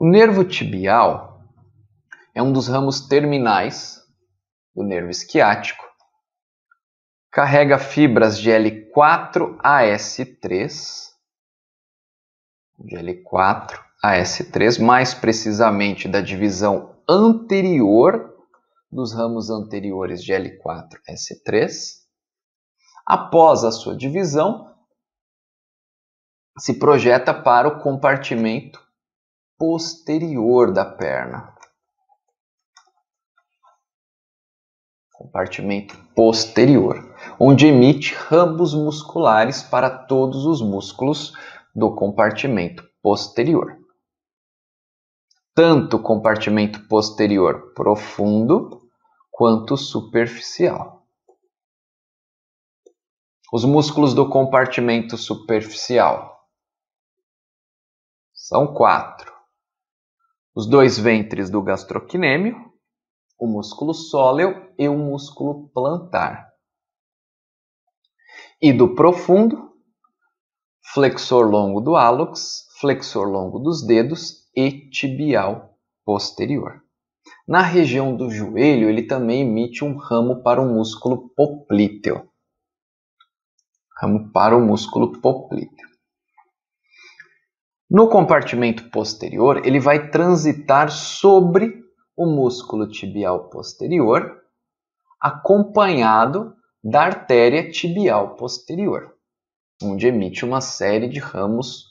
O nervo tibial é um dos ramos terminais do nervo esquiático. Carrega fibras de l 4 a s 3 de l 4 a s 3 mais precisamente da divisão anterior dos ramos anteriores de L4S3. a Após a sua divisão, se projeta para o compartimento posterior da perna. Compartimento posterior, onde emite ramos musculares para todos os músculos do compartimento posterior. Tanto o compartimento posterior profundo quanto superficial. Os músculos do compartimento superficial são quatro: os dois ventres do gastroquinêmio, o músculo sóleo e o músculo plantar. E do profundo, flexor longo do hálux, flexor longo dos dedos e tibial posterior. Na região do joelho, ele também emite um ramo para o músculo poplíteo. Ramo para o músculo poplíteo. No compartimento posterior, ele vai transitar sobre o músculo tibial posterior, acompanhado da artéria tibial posterior, onde emite uma série de ramos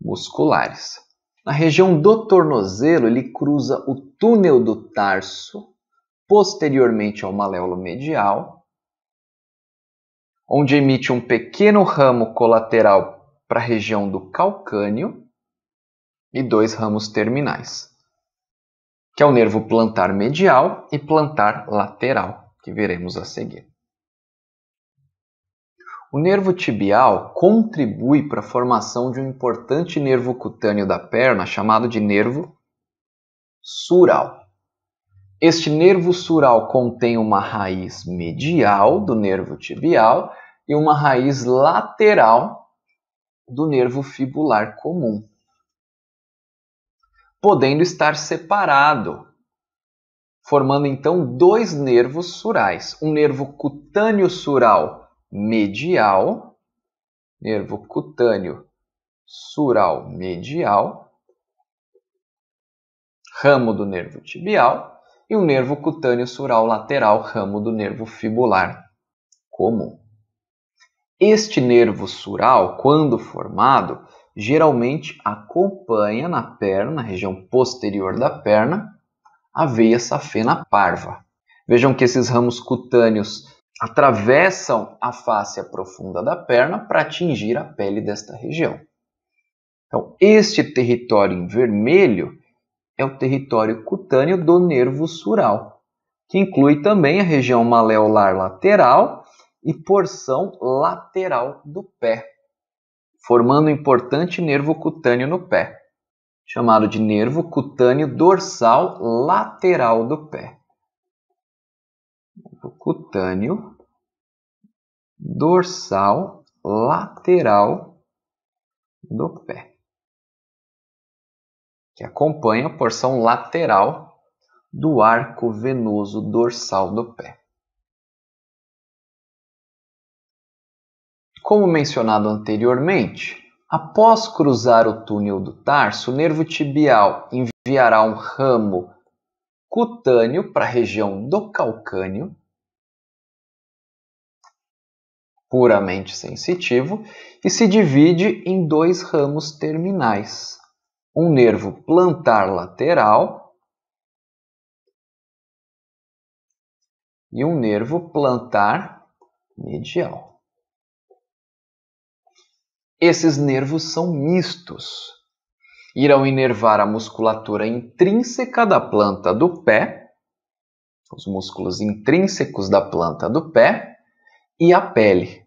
musculares. Na região do tornozelo, ele cruza o túnel do tarso, posteriormente ao maléolo medial, onde emite um pequeno ramo colateral para a região do calcânio e dois ramos terminais, que é o nervo plantar medial e plantar lateral, que veremos a seguir. O nervo tibial contribui para a formação de um importante nervo cutâneo da perna chamado de nervo sural. Este nervo sural contém uma raiz medial do nervo tibial e uma raiz lateral do nervo fibular comum podendo estar separado, formando então dois nervos surais, um nervo cutâneo sural medial, nervo cutâneo sural medial, ramo do nervo tibial, e o nervo cutâneo sural lateral, ramo do nervo fibular comum. Este nervo sural, quando formado, geralmente acompanha na perna, na região posterior da perna, a veia safena parva. Vejam que esses ramos cutâneos atravessam a face profunda da perna para atingir a pele desta região. Então, este território em vermelho é o território cutâneo do nervo sural, que inclui também a região maleolar lateral e porção lateral do pé formando um importante nervo cutâneo no pé, chamado de nervo cutâneo dorsal lateral do pé. Nervo cutâneo dorsal lateral do pé, que acompanha a porção lateral do arco venoso dorsal do pé. Como mencionado anteriormente, após cruzar o túnel do tarso, o nervo tibial enviará um ramo cutâneo para a região do calcânio, puramente sensitivo, e se divide em dois ramos terminais, um nervo plantar lateral e um nervo plantar medial. Esses nervos são mistos. Irão inervar a musculatura intrínseca da planta do pé, os músculos intrínsecos da planta do pé, e a pele,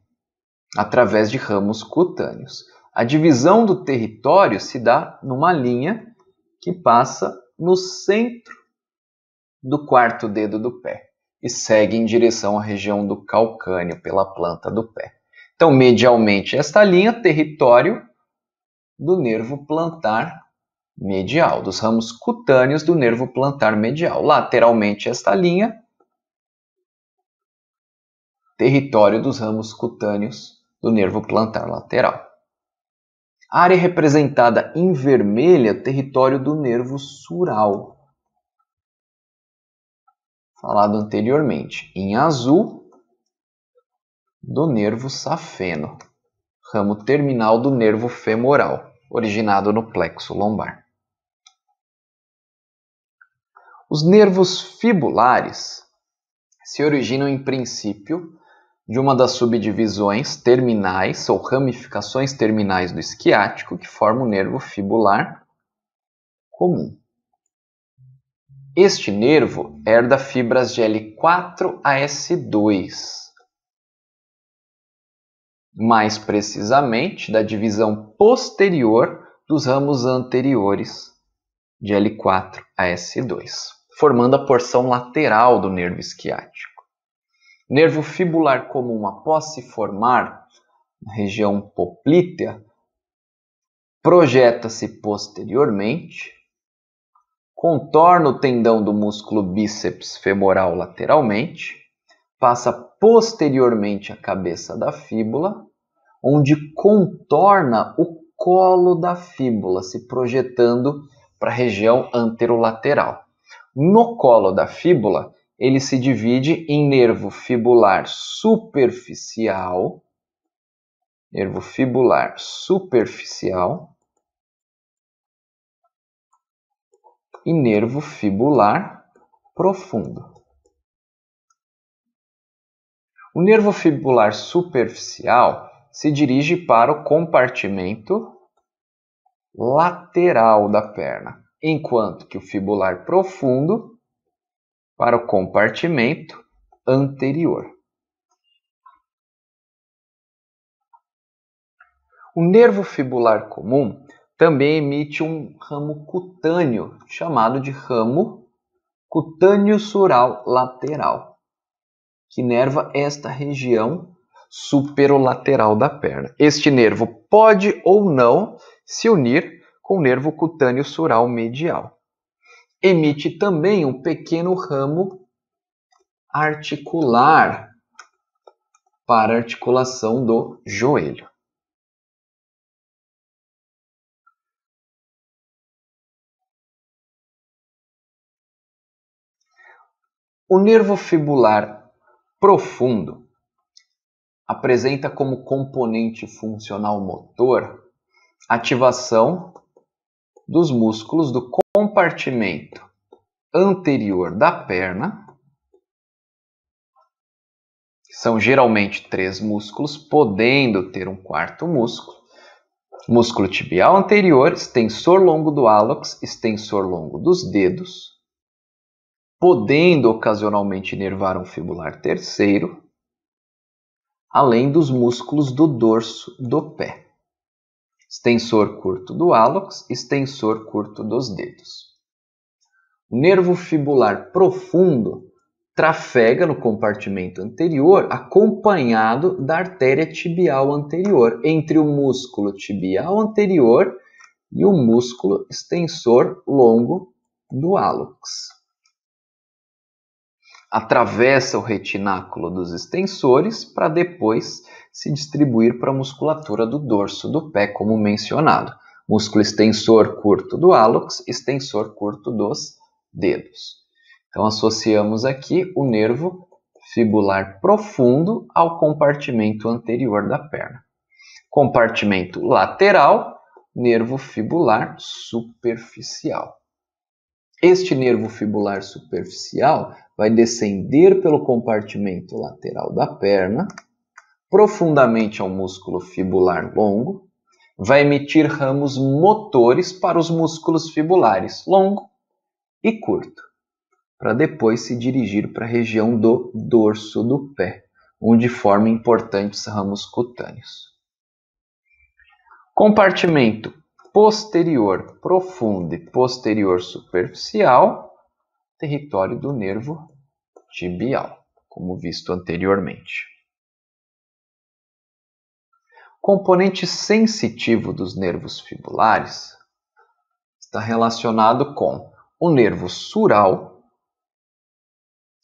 através de ramos cutâneos. A divisão do território se dá numa linha que passa no centro do quarto dedo do pé e segue em direção à região do calcâneo pela planta do pé. Então, medialmente, esta linha, território do nervo plantar medial, dos ramos cutâneos do nervo plantar medial. Lateralmente, esta linha, território dos ramos cutâneos do nervo plantar lateral. A área representada em vermelha, é território do nervo sural. Falado anteriormente. Em azul, do nervo safeno, ramo terminal do nervo femoral, originado no plexo lombar. Os nervos fibulares se originam em princípio de uma das subdivisões terminais ou ramificações terminais do esquiático que forma o nervo fibular comum. Este nervo herda fibras de L4 a S2, mais precisamente da divisão posterior dos ramos anteriores de L4 a S2, formando a porção lateral do nervo esquiático. Nervo fibular comum, após se formar na região poplítea, projeta-se posteriormente, contorna o tendão do músculo bíceps femoral lateralmente, passa posteriormente à cabeça da fíbula, onde contorna o colo da fíbula, se projetando para a região anterolateral. No colo da fíbula, ele se divide em nervo fibular superficial, nervo fibular superficial e nervo fibular profundo. O nervo fibular superficial se dirige para o compartimento lateral da perna, enquanto que o fibular profundo para o compartimento anterior. O nervo fibular comum também emite um ramo cutâneo, chamado de ramo cutâneo sural lateral que nerva esta região superolateral da perna. Este nervo pode ou não se unir com o nervo cutâneo sural medial. Emite também um pequeno ramo articular para a articulação do joelho. O nervo fibular profundo. Apresenta como componente funcional motor ativação dos músculos do compartimento anterior da perna, são geralmente três músculos, podendo ter um quarto músculo. Músculo tibial anterior, extensor longo do hálux, extensor longo dos dedos, podendo ocasionalmente inervar um fibular terceiro, além dos músculos do dorso do pé. Extensor curto do hálux, extensor curto dos dedos. O nervo fibular profundo trafega no compartimento anterior, acompanhado da artéria tibial anterior, entre o músculo tibial anterior e o músculo extensor longo do hálux atravessa o retináculo dos extensores para depois se distribuir para a musculatura do dorso do pé, como mencionado. Músculo extensor curto do hálux, extensor curto dos dedos. Então, associamos aqui o nervo fibular profundo ao compartimento anterior da perna. Compartimento lateral, nervo fibular superficial. Este nervo fibular superficial vai descender pelo compartimento lateral da perna, profundamente ao músculo fibular longo, vai emitir ramos motores para os músculos fibulares longo e curto, para depois se dirigir para a região do dorso do pé, onde forma importantes ramos cutâneos. Compartimento posterior profunda e posterior superficial, território do nervo tibial, como visto anteriormente. Componente sensitivo dos nervos fibulares está relacionado com o nervo sural,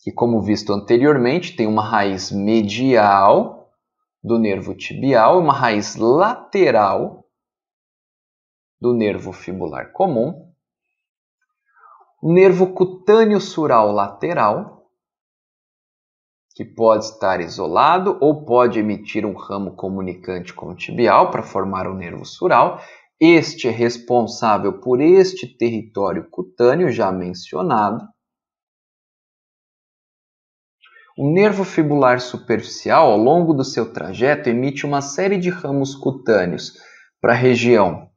que, como visto anteriormente, tem uma raiz medial do nervo tibial e uma raiz lateral do nervo fibular comum, o nervo cutâneo sural lateral, que pode estar isolado ou pode emitir um ramo comunicante com o tibial para formar o nervo sural. Este é responsável por este território cutâneo já mencionado. O nervo fibular superficial, ao longo do seu trajeto, emite uma série de ramos cutâneos para a região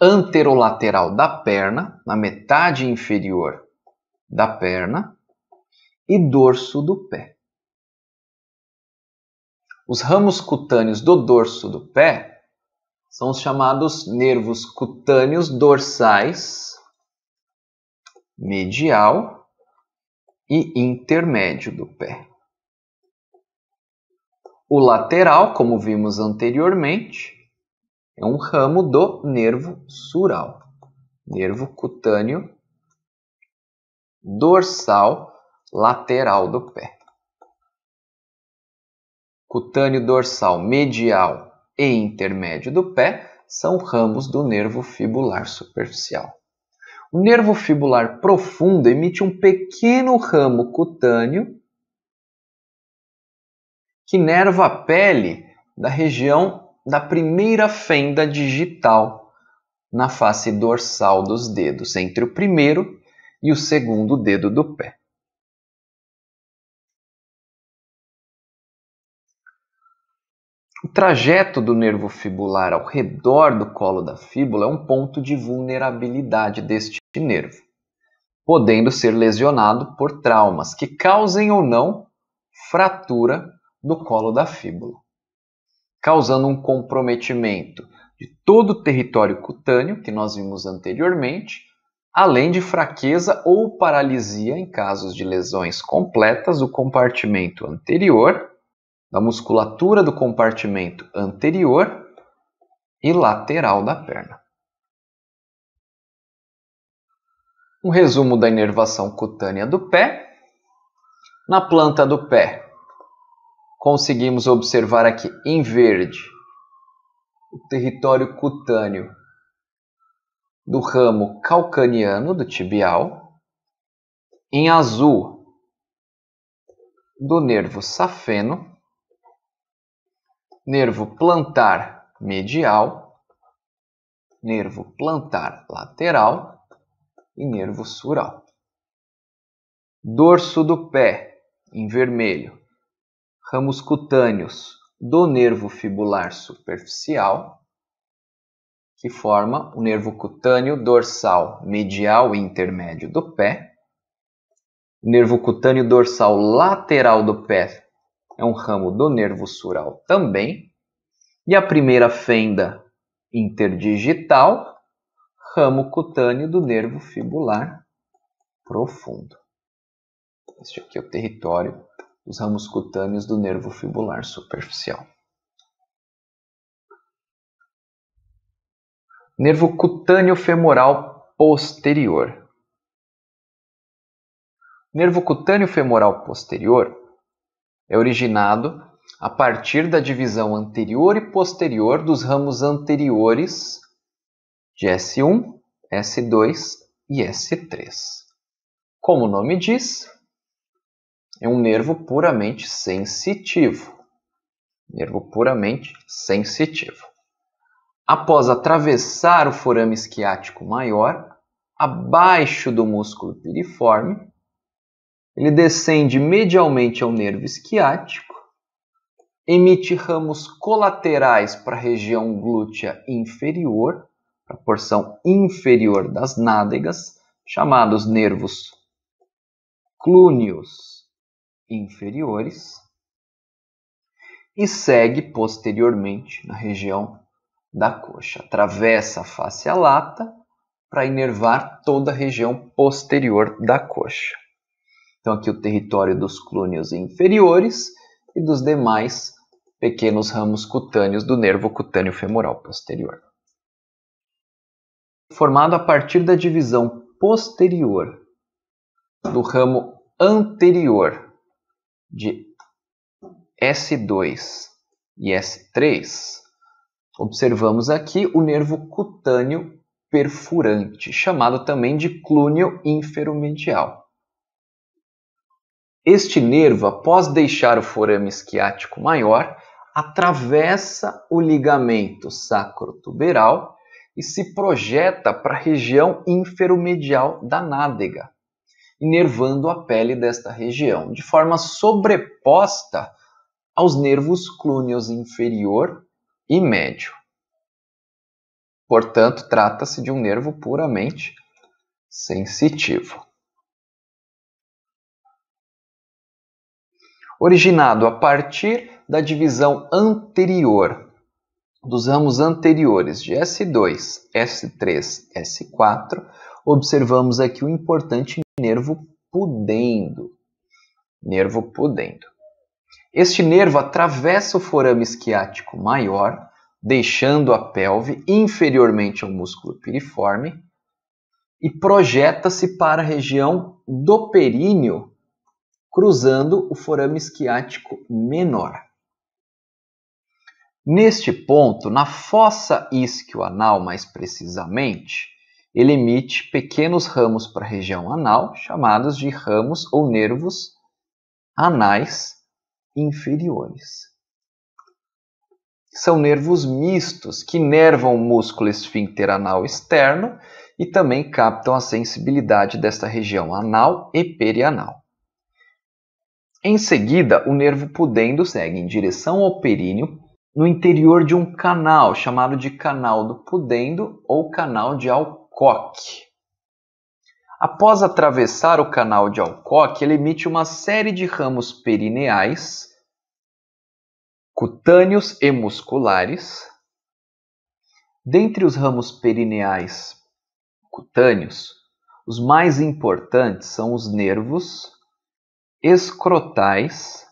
anterolateral da perna, na metade inferior da perna e dorso do pé. Os ramos cutâneos do dorso do pé são os chamados nervos cutâneos dorsais, medial e intermédio do pé. O lateral, como vimos anteriormente, é um ramo do nervo sural, nervo cutâneo dorsal lateral do pé. Cutâneo dorsal medial e intermédio do pé são ramos do nervo fibular superficial. O nervo fibular profundo emite um pequeno ramo cutâneo que nerva a pele da região da primeira fenda digital na face dorsal dos dedos, entre o primeiro e o segundo dedo do pé. O trajeto do nervo fibular ao redor do colo da fíbula é um ponto de vulnerabilidade deste nervo, podendo ser lesionado por traumas que causem ou não fratura do colo da fíbula causando um comprometimento de todo o território cutâneo, que nós vimos anteriormente, além de fraqueza ou paralisia em casos de lesões completas do compartimento anterior, da musculatura do compartimento anterior e lateral da perna. Um resumo da inervação cutânea do pé. Na planta do pé, conseguimos observar aqui em verde o território cutâneo do ramo calcaniano do tibial, em azul do nervo safeno, nervo plantar medial, nervo plantar lateral e nervo sural. Dorso do pé em vermelho, ramos cutâneos do nervo fibular superficial, que forma o nervo cutâneo dorsal medial e intermédio do pé. O nervo cutâneo dorsal lateral do pé é um ramo do nervo sural também. E a primeira fenda interdigital, ramo cutâneo do nervo fibular profundo. Este aqui é o território os ramos cutâneos do nervo fibular superficial. Nervo cutâneo femoral posterior. O nervo cutâneo femoral posterior é originado a partir da divisão anterior e posterior dos ramos anteriores de S1, S2 e S3. Como o nome diz, é um nervo puramente sensitivo. Nervo puramente sensitivo. Após atravessar o forame esquiático maior, abaixo do músculo piriforme, ele descende medialmente ao nervo esquiático, emite ramos colaterais para a região glútea inferior, para a porção inferior das nádegas, chamados nervos clúneos inferiores e segue posteriormente na região da coxa. Atravessa a face à lata para inervar toda a região posterior da coxa. Então, aqui o território dos clúneos inferiores e dos demais pequenos ramos cutâneos do nervo cutâneo femoral posterior. Formado a partir da divisão posterior do ramo anterior de S2 e S3, observamos aqui o nervo cutâneo perfurante, chamado também de clúneo inferomedial. Este nervo, após deixar o forame esquiático maior, atravessa o ligamento sacrotuberal e se projeta para a região inferomedial da nádega, inervando a pele desta região, de forma sobreposta aos nervos clúneos inferior e médio. Portanto, trata-se de um nervo puramente sensitivo. Originado a partir da divisão anterior dos ramos anteriores de S2, S3, S4, observamos aqui o importante nervo pudendo. Nervo pudendo. Este nervo atravessa o forame esquiático maior, deixando a pelve inferiormente ao músculo piriforme e projeta-se para a região do períneo, cruzando o forame esquiático menor. Neste ponto, na fossa isquioanal mais precisamente, ele emite pequenos ramos para a região anal, chamados de ramos ou nervos anais inferiores. São nervos mistos que nervam o músculo esfíncter anal externo e também captam a sensibilidade desta região anal e perianal. Em seguida, o nervo pudendo segue em direção ao períneo, no interior de um canal chamado de canal do pudendo ou canal de Alcântara Alcoque. Após atravessar o canal de Alcoque, ele emite uma série de ramos perineais, cutâneos e musculares. Dentre os ramos perineais cutâneos, os mais importantes são os nervos escrotais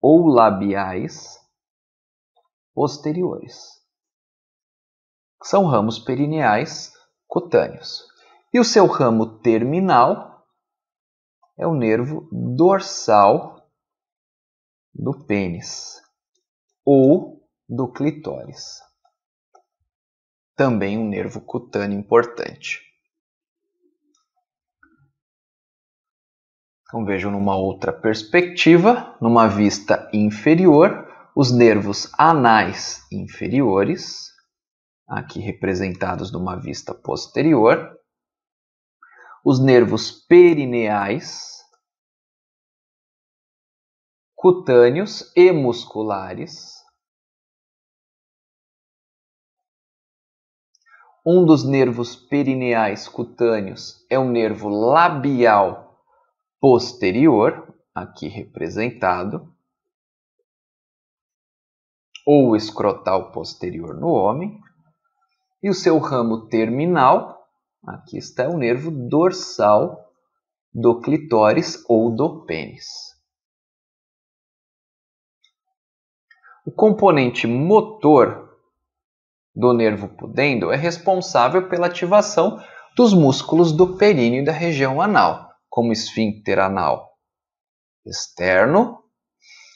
ou labiais posteriores. São ramos perineais cutâneos. E o seu ramo terminal é o nervo dorsal do pênis ou do clitóris. Também um nervo cutâneo importante. Então vejam numa outra perspectiva, numa vista inferior, os nervos anais inferiores aqui representados numa vista posterior, os nervos perineais, cutâneos e musculares. Um dos nervos perineais cutâneos é o nervo labial posterior, aqui representado, ou escrotal posterior no homem, e o seu ramo terminal, aqui está é o nervo dorsal do clitóris ou do pênis. O componente motor do nervo pudendo é responsável pela ativação dos músculos do períneo e da região anal, como esfíncter anal externo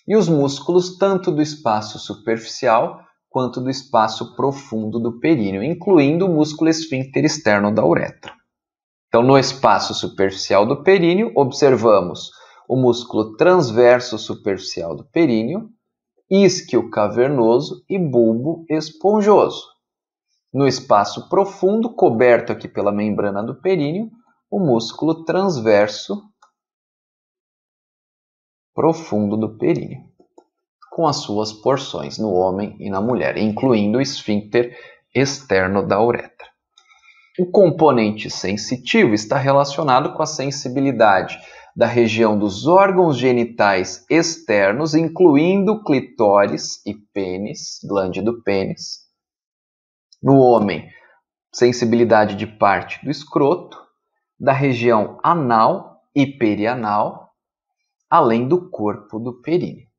e os músculos tanto do espaço superficial quanto do espaço profundo do períneo, incluindo o músculo esfíncter externo da uretra. Então, no espaço superficial do períneo, observamos o músculo transverso superficial do períneo, isquio cavernoso e bulbo esponjoso. No espaço profundo, coberto aqui pela membrana do períneo, o músculo transverso profundo do períneo com as suas porções no homem e na mulher, incluindo o esfíncter externo da uretra. O componente sensitivo está relacionado com a sensibilidade da região dos órgãos genitais externos, incluindo clitóris e pênis, glande do pênis. No homem, sensibilidade de parte do escroto, da região anal e perianal, além do corpo do períneo.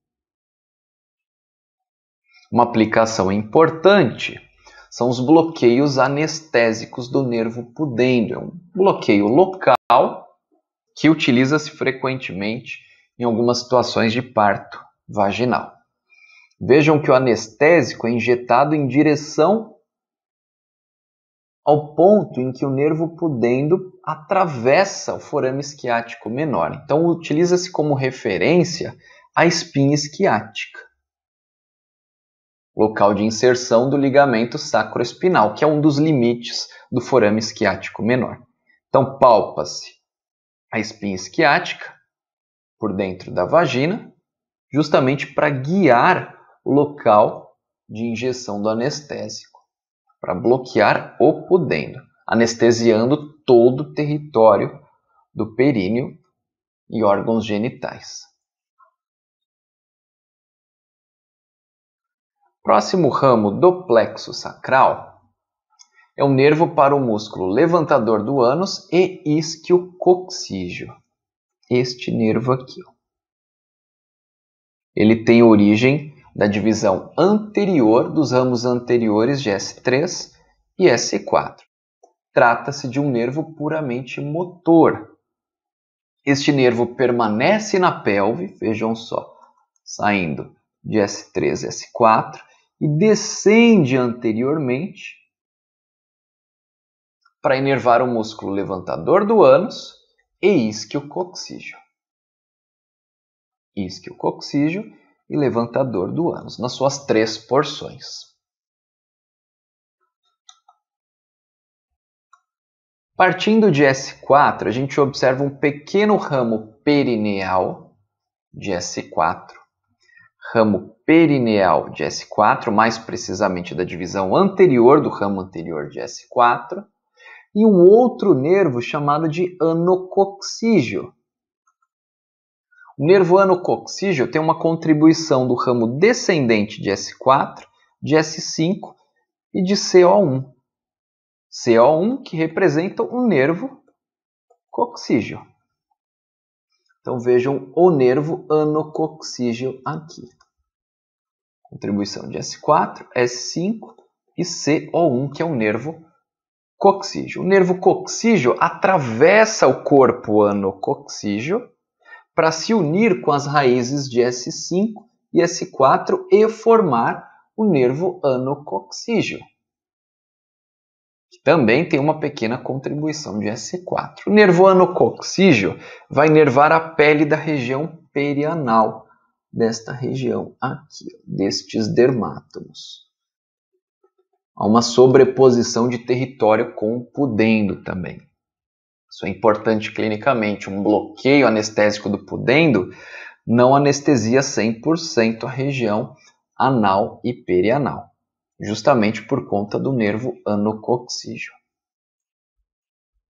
Uma aplicação importante são os bloqueios anestésicos do nervo pudendo. É um bloqueio local que utiliza-se frequentemente em algumas situações de parto vaginal. Vejam que o anestésico é injetado em direção ao ponto em que o nervo pudendo atravessa o forame esquiático menor. Então utiliza-se como referência a espinha esquiática local de inserção do ligamento sacroespinal, que é um dos limites do forame esquiático menor. Então, palpa-se a espinha esquiática por dentro da vagina, justamente para guiar o local de injeção do anestésico, para bloquear o pudendo, anestesiando todo o território do períneo e órgãos genitais. Próximo ramo do plexo sacral é o nervo para o músculo levantador do ânus e isquiococcígeo. Este nervo aqui. Ele tem origem da divisão anterior dos ramos anteriores de S3 e S4. Trata-se de um nervo puramente motor. Este nervo permanece na pelve, vejam só, saindo de S3 e S4 e descende anteriormente para inervar o músculo levantador do ânus e isquiococcígeo. Isquiococcígeo e levantador do ânus, nas suas três porções. Partindo de S4, a gente observa um pequeno ramo perineal de S4 ramo perineal de S4, mais precisamente da divisão anterior do ramo anterior de S4, e um outro nervo chamado de anococcígio. O nervo anococcígio tem uma contribuição do ramo descendente de S4, de S5 e de CO1. CO1 que representa o nervo coccígio. Então vejam o nervo anococcígio aqui. Contribuição de S4, S5 e CO1, que é o nervo coxígeo. O nervo coxígeo atravessa o corpo anococcígio para se unir com as raízes de S5 e S4 e formar o nervo anococcígio. Também tem uma pequena contribuição de S4. O nervo nervoanocoxígio vai nervar a pele da região perianal, desta região aqui, destes dermátomos. Há uma sobreposição de território com o pudendo também. Isso é importante clinicamente. Um bloqueio anestésico do pudendo não anestesia 100% a região anal e perianal justamente por conta do nervo anocoxígeno.